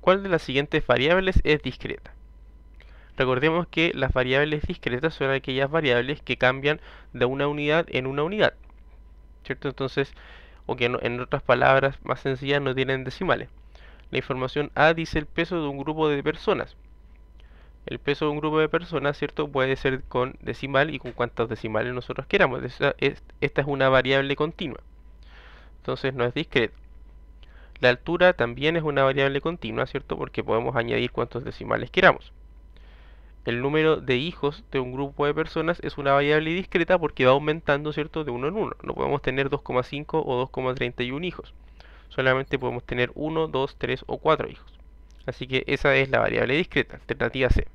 cuál de las siguientes variables es discreta. Recordemos que las variables discretas son aquellas variables que cambian de una unidad en una unidad. ¿Cierto? Entonces, o que en otras palabras más sencillas no tienen decimales. La información A dice el peso de un grupo de personas. El peso de un grupo de personas, ¿cierto? Puede ser con decimal y con cuantos decimales nosotros queramos. Esta es una variable continua. Entonces no es discreta. La altura también es una variable continua, ¿cierto? Porque podemos añadir cuantos decimales queramos. El número de hijos de un grupo de personas es una variable discreta porque va aumentando, ¿cierto? De uno en uno. No podemos tener 2,5 o 2,31 hijos. Solamente podemos tener 1, 2, 3 o 4 hijos. Así que esa es la variable discreta, alternativa C.